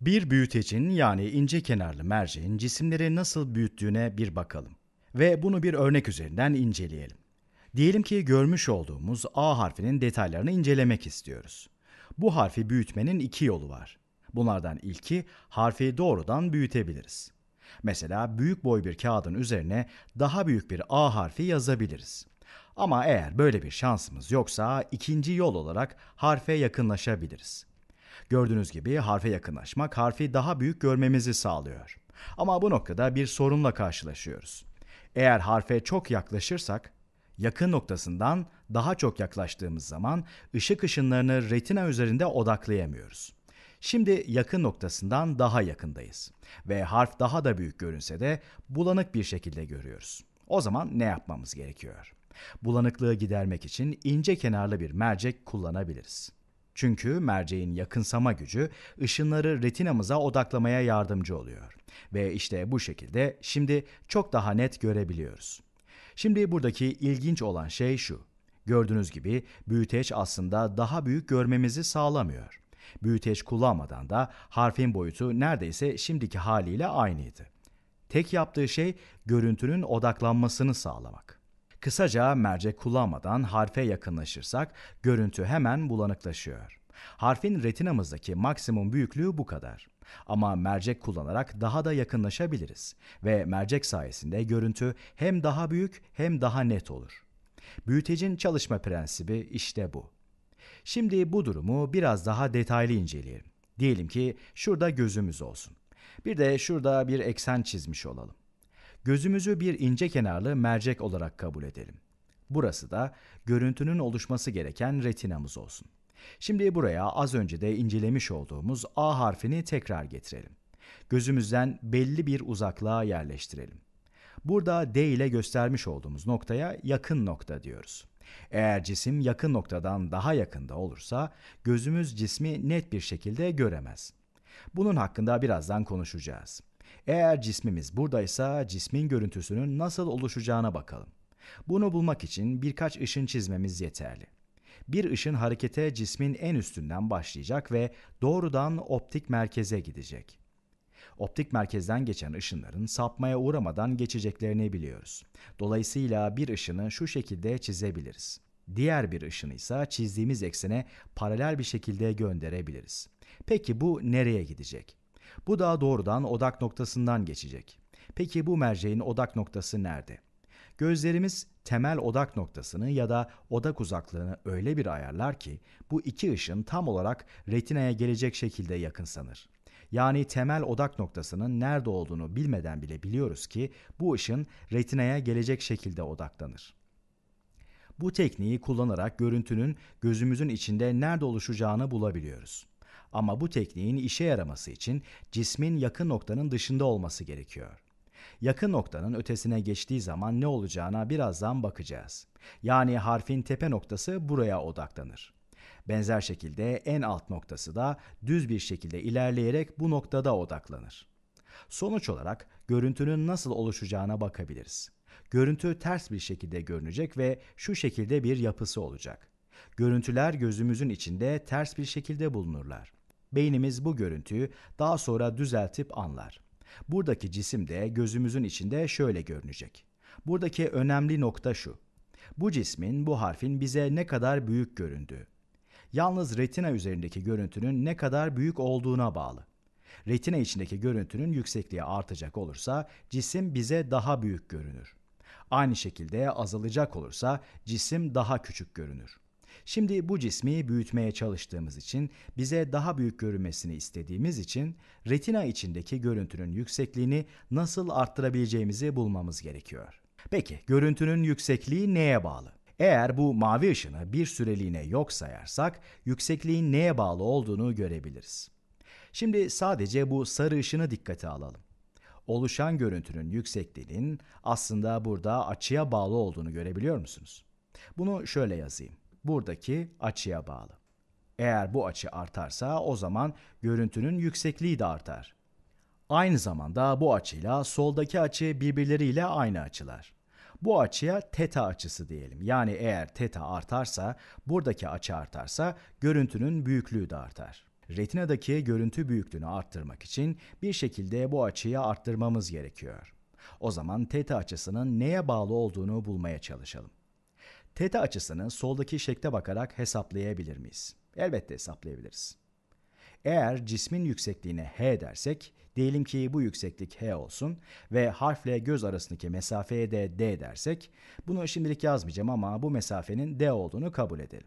Bir büyütecin yani ince kenarlı merceğin cisimleri nasıl büyüttüğüne bir bakalım ve bunu bir örnek üzerinden inceleyelim. Diyelim ki görmüş olduğumuz A harfinin detaylarını incelemek istiyoruz. Bu harfi büyütmenin iki yolu var. Bunlardan ilki harfi doğrudan büyütebiliriz. Mesela büyük boy bir kağıdın üzerine daha büyük bir A harfi yazabiliriz. Ama eğer böyle bir şansımız yoksa ikinci yol olarak harfe yakınlaşabiliriz. Gördüğünüz gibi harfe yakınlaşmak harfi daha büyük görmemizi sağlıyor. Ama bu noktada bir sorunla karşılaşıyoruz. Eğer harfe çok yaklaşırsak, yakın noktasından daha çok yaklaştığımız zaman ışık ışınlarını retina üzerinde odaklayamıyoruz. Şimdi yakın noktasından daha yakındayız ve harf daha da büyük görünse de bulanık bir şekilde görüyoruz. O zaman ne yapmamız gerekiyor? Bulanıklığı gidermek için ince kenarlı bir mercek kullanabiliriz. Çünkü merceğin yakınsama gücü ışınları retinamıza odaklamaya yardımcı oluyor. Ve işte bu şekilde şimdi çok daha net görebiliyoruz. Şimdi buradaki ilginç olan şey şu. Gördüğünüz gibi büyüteç aslında daha büyük görmemizi sağlamıyor. Büyüteç kullanmadan da harfin boyutu neredeyse şimdiki haliyle aynıydı. Tek yaptığı şey görüntünün odaklanmasını sağlamak. Kısaca mercek kullanmadan harfe yakınlaşırsak görüntü hemen bulanıklaşıyor. Harfin retinamızdaki maksimum büyüklüğü bu kadar. Ama mercek kullanarak daha da yakınlaşabiliriz ve mercek sayesinde görüntü hem daha büyük hem daha net olur. Büyütecin çalışma prensibi işte bu. Şimdi bu durumu biraz daha detaylı inceleyelim. Diyelim ki şurada gözümüz olsun. Bir de şurada bir eksen çizmiş olalım. Gözümüzü bir ince kenarlı mercek olarak kabul edelim. Burası da görüntünün oluşması gereken retinamız olsun. Şimdi buraya az önce de incelemiş olduğumuz A harfini tekrar getirelim. Gözümüzden belli bir uzaklığa yerleştirelim. Burada D ile göstermiş olduğumuz noktaya yakın nokta diyoruz. Eğer cisim yakın noktadan daha yakında olursa gözümüz cismi net bir şekilde göremez. Bunun hakkında birazdan konuşacağız. Eğer cismimiz buradaysa cismin görüntüsünün nasıl oluşacağına bakalım. Bunu bulmak için birkaç ışın çizmemiz yeterli. Bir ışın harekete cismin en üstünden başlayacak ve doğrudan optik merkeze gidecek. Optik merkezden geçen ışınların sapmaya uğramadan geçeceklerini biliyoruz. Dolayısıyla bir ışını şu şekilde çizebiliriz. Diğer bir ışını ise çizdiğimiz eksene paralel bir şekilde gönderebiliriz. Peki bu nereye gidecek? Bu da doğrudan odak noktasından geçecek. Peki bu merceğin odak noktası nerede? Gözlerimiz temel odak noktasını ya da odak uzaklığını öyle bir ayarlar ki bu iki ışın tam olarak retinaya gelecek şekilde yakın sanır. Yani temel odak noktasının nerede olduğunu bilmeden bile biliyoruz ki bu ışın retinaya gelecek şekilde odaklanır. Bu tekniği kullanarak görüntünün gözümüzün içinde nerede oluşacağını bulabiliyoruz. Ama bu tekniğin işe yaraması için cismin yakın noktanın dışında olması gerekiyor. Yakın noktanın ötesine geçtiği zaman ne olacağına birazdan bakacağız. Yani harfin tepe noktası buraya odaklanır. Benzer şekilde en alt noktası da düz bir şekilde ilerleyerek bu noktada odaklanır. Sonuç olarak görüntünün nasıl oluşacağına bakabiliriz. Görüntü ters bir şekilde görünecek ve şu şekilde bir yapısı olacak. Görüntüler gözümüzün içinde ters bir şekilde bulunurlar. Beynimiz bu görüntüyü daha sonra düzeltip anlar. Buradaki cisim de gözümüzün içinde şöyle görünecek. Buradaki önemli nokta şu. Bu cismin, bu harfin bize ne kadar büyük göründüğü. Yalnız retina üzerindeki görüntünün ne kadar büyük olduğuna bağlı. Retina içindeki görüntünün yüksekliği artacak olursa cisim bize daha büyük görünür. Aynı şekilde azalacak olursa cisim daha küçük görünür. Şimdi bu cismi büyütmeye çalıştığımız için, bize daha büyük görünmesini istediğimiz için retina içindeki görüntünün yüksekliğini nasıl arttırabileceğimizi bulmamız gerekiyor. Peki görüntünün yüksekliği neye bağlı? Eğer bu mavi ışını bir süreliğine yok sayarsak yüksekliğin neye bağlı olduğunu görebiliriz. Şimdi sadece bu sarı ışını dikkate alalım. Oluşan görüntünün yüksekliğinin aslında burada açıya bağlı olduğunu görebiliyor musunuz? Bunu şöyle yazayım buradaki açıya bağlı. Eğer bu açı artarsa o zaman görüntünün yüksekliği de artar. Aynı zamanda bu açıyla soldaki açı birbirleriyle aynı açılar. Bu açıya teta açısı diyelim. Yani eğer teta artarsa, buradaki açı artarsa görüntünün büyüklüğü de artar. Retinadaki görüntü büyüklüğünü arttırmak için bir şekilde bu açıyı arttırmamız gerekiyor. O zaman teta açısının neye bağlı olduğunu bulmaya çalışalım. Teta açısını soldaki şekle bakarak hesaplayabilir miyiz? Elbette hesaplayabiliriz. Eğer cismin yüksekliğine h dersek, diyelim ki bu yükseklik h olsun ve harfle göz arasındaki mesafeye de d dersek, bunu şimdilik yazmayacağım ama bu mesafenin d olduğunu kabul edelim.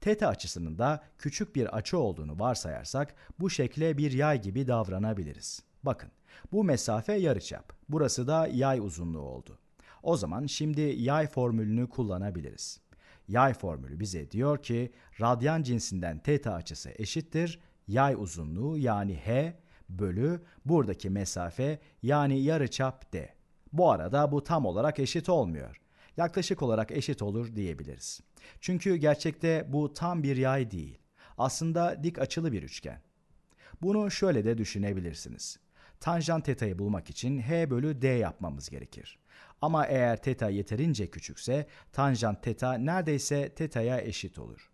Teta açısının da küçük bir açı olduğunu varsayarsak bu şekle bir yay gibi davranabiliriz. Bakın bu mesafe yarıçap. Burası da yay uzunluğu oldu. O zaman şimdi yay formülünü kullanabiliriz. Yay formülü bize diyor ki radyan cinsinden teta açısı eşittir yay uzunluğu yani h bölü buradaki mesafe yani yarıçap d. Bu arada bu tam olarak eşit olmuyor. Yaklaşık olarak eşit olur diyebiliriz. Çünkü gerçekte bu tam bir yay değil. Aslında dik açılı bir üçgen. Bunu şöyle de düşünebilirsiniz. Tanjant teta'yı bulmak için h bölü d yapmamız gerekir. Ama eğer teta yeterince küçükse tanjant teta neredeyse teta'ya eşit olur.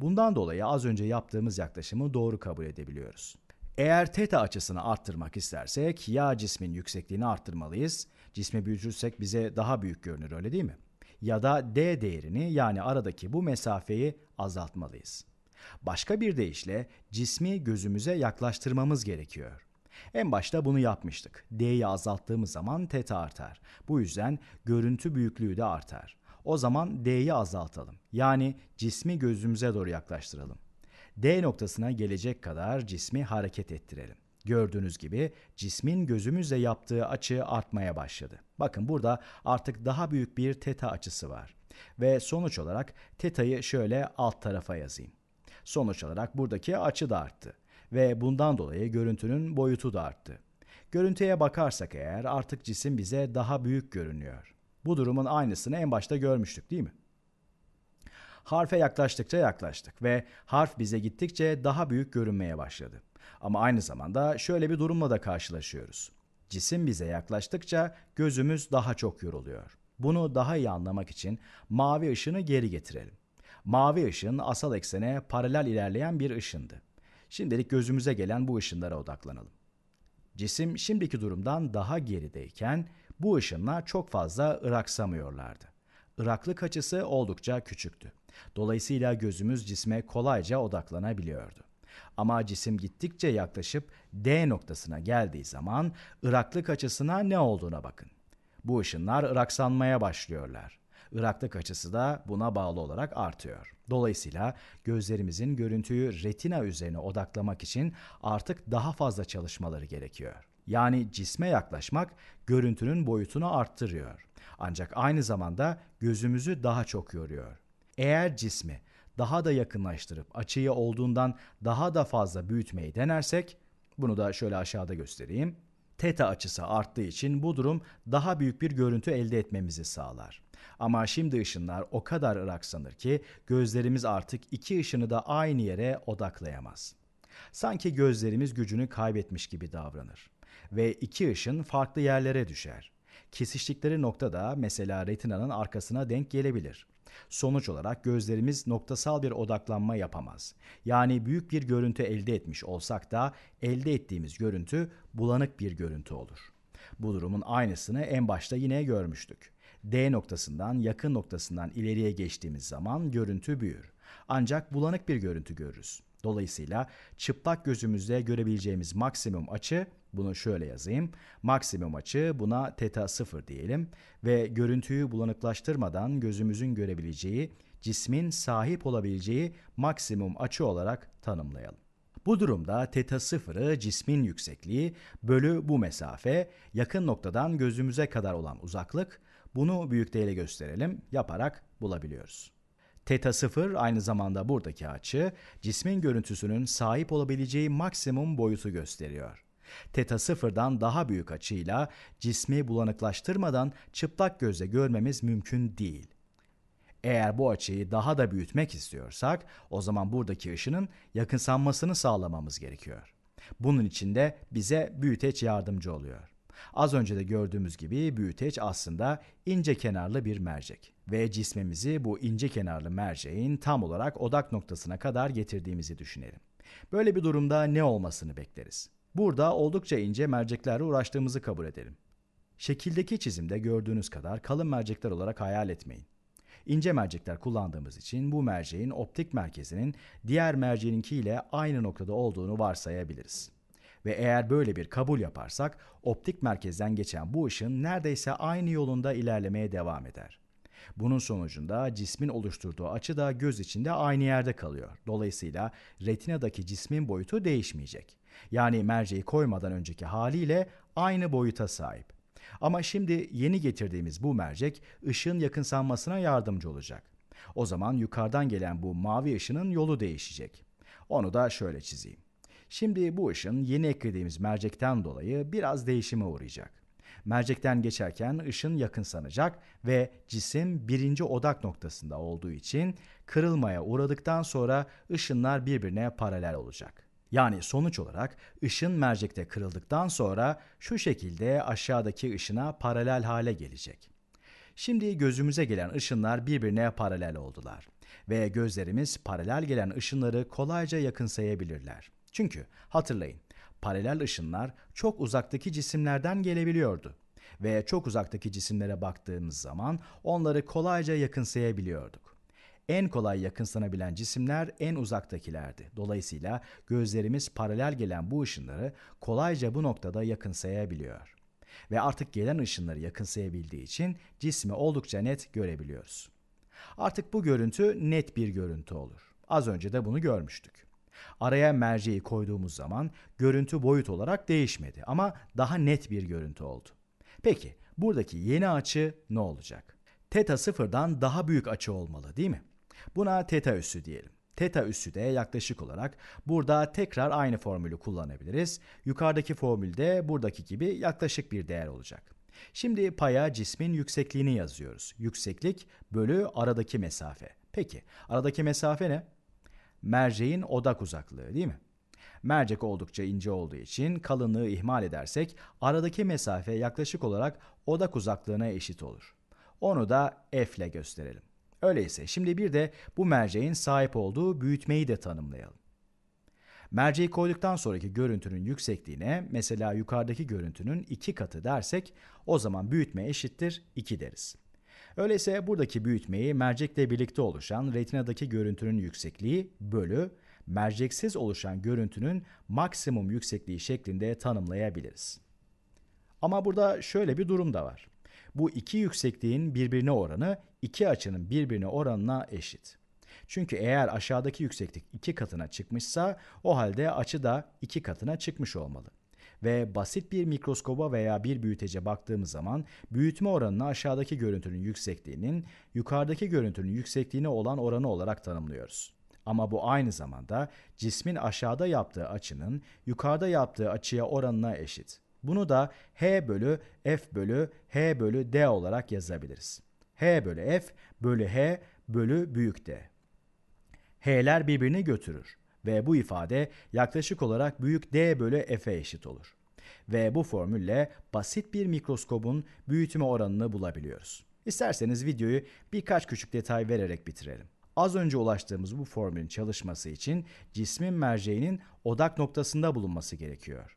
Bundan dolayı az önce yaptığımız yaklaşımı doğru kabul edebiliyoruz. Eğer teta açısını arttırmak istersek yağ cismin yüksekliğini arttırmalıyız. Cismi büyütürsek bize daha büyük görünür öyle değil mi? Ya da D değerini yani aradaki bu mesafeyi azaltmalıyız. Başka bir deyişle cismi gözümüze yaklaştırmamız gerekiyor. En başta bunu yapmıştık. D'yi azalttığımız zaman teta artar. Bu yüzden görüntü büyüklüğü de artar. O zaman D'yi azaltalım. Yani cismi gözümüze doğru yaklaştıralım. D noktasına gelecek kadar cismi hareket ettirelim. Gördüğünüz gibi cismin gözümüzle yaptığı açı artmaya başladı. Bakın burada artık daha büyük bir teta açısı var. Ve sonuç olarak teta'yı şöyle alt tarafa yazayım. Sonuç olarak buradaki açı da arttı ve bundan dolayı görüntünün boyutu da arttı. Görüntüye bakarsak eğer artık cisim bize daha büyük görünüyor. Bu durumun aynısını en başta görmüştük değil mi? Harfe yaklaştıkça yaklaştık ve harf bize gittikçe daha büyük görünmeye başladı. Ama aynı zamanda şöyle bir durumla da karşılaşıyoruz. Cisim bize yaklaştıkça gözümüz daha çok yoruluyor. Bunu daha iyi anlamak için mavi ışını geri getirelim. Mavi ışın asal eksene paralel ilerleyen bir ışındı. Şimdilik gözümüze gelen bu ışınlara odaklanalım. Cisim şimdiki durumdan daha gerideyken bu ışınlar çok fazla ıraksamıyorlardı. Iraklık açısı oldukça küçüktü. Dolayısıyla gözümüz cisme kolayca odaklanabiliyordu. Ama cisim gittikçe yaklaşıp D noktasına geldiği zaman ıraklık açısına ne olduğuna bakın. Bu ışınlar ıraksanmaya başlıyorlar. Irak'ta açısı da buna bağlı olarak artıyor. Dolayısıyla gözlerimizin görüntüyü retina üzerine odaklamak için artık daha fazla çalışmaları gerekiyor. Yani cisme yaklaşmak görüntünün boyutunu arttırıyor. Ancak aynı zamanda gözümüzü daha çok yoruyor. Eğer cismi daha da yakınlaştırıp açıyı olduğundan daha da fazla büyütmeyi denersek, bunu da şöyle aşağıda göstereyim. Teta açısı arttığı için bu durum daha büyük bir görüntü elde etmemizi sağlar. Ama şimdi ışınlar o kadar ıraksanır ki gözlerimiz artık iki ışını da aynı yere odaklayamaz. Sanki gözlerimiz gücünü kaybetmiş gibi davranır ve iki ışın farklı yerlere düşer. Kesiştikleri noktada mesela retinanın arkasına denk gelebilir. Sonuç olarak gözlerimiz noktasal bir odaklanma yapamaz. Yani büyük bir görüntü elde etmiş olsak da elde ettiğimiz görüntü bulanık bir görüntü olur. Bu durumun aynısını en başta yine görmüştük. D noktasından yakın noktasından ileriye geçtiğimiz zaman görüntü büyür. Ancak bulanık bir görüntü görürüz. Dolayısıyla çıplak gözümüzde görebileceğimiz maksimum açı bunu şöyle yazayım. Maksimum açı buna teta 0 diyelim ve görüntüyü bulanıklaştırmadan gözümüzün görebileceği, cismin sahip olabileceği maksimum açı olarak tanımlayalım. Bu durumda teta sıfırı cismin yüksekliği bölü bu mesafe yakın noktadan gözümüze kadar olan uzaklık bunu büyükteyle gösterelim yaparak bulabiliyoruz. Teta 0 aynı zamanda buradaki açı cismin görüntüsünün sahip olabileceği maksimum boyutu gösteriyor. Teta 0dan daha büyük açıyla cismi bulanıklaştırmadan çıplak gözle görmemiz mümkün değil. Eğer bu açıyı daha da büyütmek istiyorsak o zaman buradaki ışının yakınsanmasını sağlamamız gerekiyor. Bunun için de bize büyüteç yardımcı oluyor. Az önce de gördüğümüz gibi büyüteç aslında ince kenarlı bir mercek ve cismimizi bu ince kenarlı merceğin tam olarak odak noktasına kadar getirdiğimizi düşünelim. Böyle bir durumda ne olmasını bekleriz? Burada oldukça ince merceklerle uğraştığımızı kabul edelim. Şekildeki çizimde gördüğünüz kadar kalın mercekler olarak hayal etmeyin. İnce mercekler kullandığımız için bu merceğin optik merkezinin diğer merceğinkiyle aynı noktada olduğunu varsayabiliriz. Ve eğer böyle bir kabul yaparsak optik merkezden geçen bu ışın neredeyse aynı yolunda ilerlemeye devam eder. Bunun sonucunda cismin oluşturduğu açı da göz içinde aynı yerde kalıyor. Dolayısıyla retinadaki cismin boyutu değişmeyecek. Yani merceği koymadan önceki haliyle aynı boyuta sahip. Ama şimdi yeni getirdiğimiz bu mercek ışığın yakınsanmasına yardımcı olacak. O zaman yukarıdan gelen bu mavi ışının yolu değişecek. Onu da şöyle çizeyim. Şimdi bu ışın yeni eklediğimiz mercekten dolayı biraz değişime uğrayacak. Mercekten geçerken ışın yakın ve cisim birinci odak noktasında olduğu için kırılmaya uğradıktan sonra ışınlar birbirine paralel olacak. Yani sonuç olarak ışın mercekte kırıldıktan sonra şu şekilde aşağıdaki ışına paralel hale gelecek. Şimdi gözümüze gelen ışınlar birbirine paralel oldular ve gözlerimiz paralel gelen ışınları kolayca yakınsayabilirler. Çünkü hatırlayın, paralel ışınlar çok uzaktaki cisimlerden gelebiliyordu ve çok uzaktaki cisimlere baktığımız zaman onları kolayca yakınsayabiliyorduk. En kolay yakınsanabilen cisimler en uzaktakilerdi. Dolayısıyla gözlerimiz paralel gelen bu ışınları kolayca bu noktada yakınsayabiliyor. Ve artık gelen ışınları yakınsayabildiği için cismi oldukça net görebiliyoruz. Artık bu görüntü net bir görüntü olur. Az önce de bunu görmüştük. Araya merceği koyduğumuz zaman görüntü boyut olarak değişmedi ama daha net bir görüntü oldu. Peki buradaki yeni açı ne olacak? Teta sıfırdan daha büyük açı olmalı değil mi? Buna teta üssü diyelim. Teta üssü de yaklaşık olarak burada tekrar aynı formülü kullanabiliriz. Yukarıdaki formülde buradaki gibi yaklaşık bir değer olacak. Şimdi paya cismin yüksekliğini yazıyoruz. Yükseklik bölü aradaki mesafe. Peki aradaki mesafe ne? merceğin odak uzaklığı değil mi? Mercek oldukça ince olduğu için kalınlığı ihmal edersek aradaki mesafe yaklaşık olarak odak uzaklığına eşit olur. Onu da f ile gösterelim. Öyleyse şimdi bir de bu merceğin sahip olduğu büyütmeyi de tanımlayalım. Merceği koyduktan sonraki görüntünün yüksekliğine mesela yukarıdaki görüntünün 2 katı dersek o zaman büyütme eşittir 2 deriz. Öyleyse buradaki büyütmeyi mercekle birlikte oluşan retinadaki görüntünün yüksekliği bölü merceksiz oluşan görüntünün maksimum yüksekliği şeklinde tanımlayabiliriz. Ama burada şöyle bir durum da var. Bu iki yüksekliğin birbirine oranı iki açının birbirine oranına eşit. Çünkü eğer aşağıdaki yükseklik iki katına çıkmışsa o halde açı da iki katına çıkmış olmalı ve basit bir mikroskoba veya bir büyütece baktığımız zaman büyütme oranını aşağıdaki görüntünün yüksekliğinin yukarıdaki görüntünün yüksekliğine olan oranı olarak tanımlıyoruz. Ama bu aynı zamanda cismin aşağıda yaptığı açının yukarıda yaptığı açıya oranına eşit. Bunu da H bölü F bölü H bölü D olarak yazabiliriz. H bölü F bölü H bölü büyük D. H'ler birbirini götürür ve bu ifade yaklaşık olarak büyük D bölü F'e eşit olur. Ve bu formülle basit bir mikroskobun büyütme oranını bulabiliyoruz. İsterseniz videoyu birkaç küçük detay vererek bitirelim. Az önce ulaştığımız bu formülün çalışması için cismin merceğinin odak noktasında bulunması gerekiyor.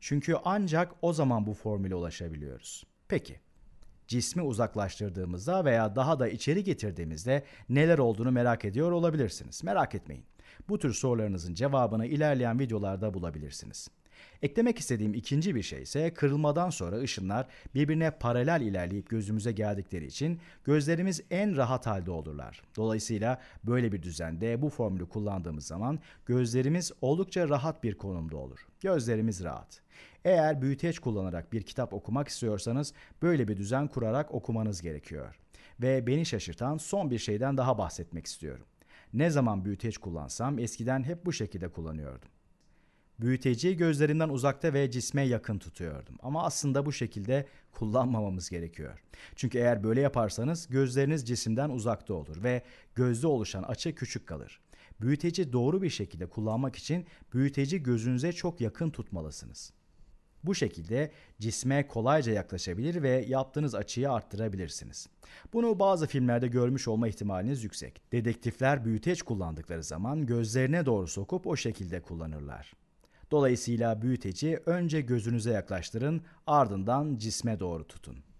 Çünkü ancak o zaman bu formüle ulaşabiliyoruz. Peki, cismi uzaklaştırdığımızda veya daha da içeri getirdiğimizde neler olduğunu merak ediyor olabilirsiniz. Merak etmeyin. Bu tür sorularınızın cevabını ilerleyen videolarda bulabilirsiniz. Eklemek istediğim ikinci bir şey ise kırılmadan sonra ışınlar birbirine paralel ilerleyip gözümüze geldikleri için gözlerimiz en rahat halde olurlar. Dolayısıyla böyle bir düzende bu formülü kullandığımız zaman gözlerimiz oldukça rahat bir konumda olur. Gözlerimiz rahat. Eğer büyüteç kullanarak bir kitap okumak istiyorsanız böyle bir düzen kurarak okumanız gerekiyor. Ve beni şaşırtan son bir şeyden daha bahsetmek istiyorum. Ne zaman büyüteç kullansam eskiden hep bu şekilde kullanıyordum. Büyüteci gözlerinden uzakta ve cisme yakın tutuyordum. Ama aslında bu şekilde kullanmamamız gerekiyor. Çünkü eğer böyle yaparsanız gözleriniz cisimden uzakta olur ve gözde oluşan açı küçük kalır. Büyüteci doğru bir şekilde kullanmak için büyüteci gözünüze çok yakın tutmalısınız. Bu şekilde cisme kolayca yaklaşabilir ve yaptığınız açıyı arttırabilirsiniz. Bunu bazı filmlerde görmüş olma ihtimaliniz yüksek. Dedektifler büyüteç kullandıkları zaman gözlerine doğru sokup o şekilde kullanırlar. Dolayısıyla büyüteci önce gözünüze yaklaştırın, ardından cisme doğru tutun.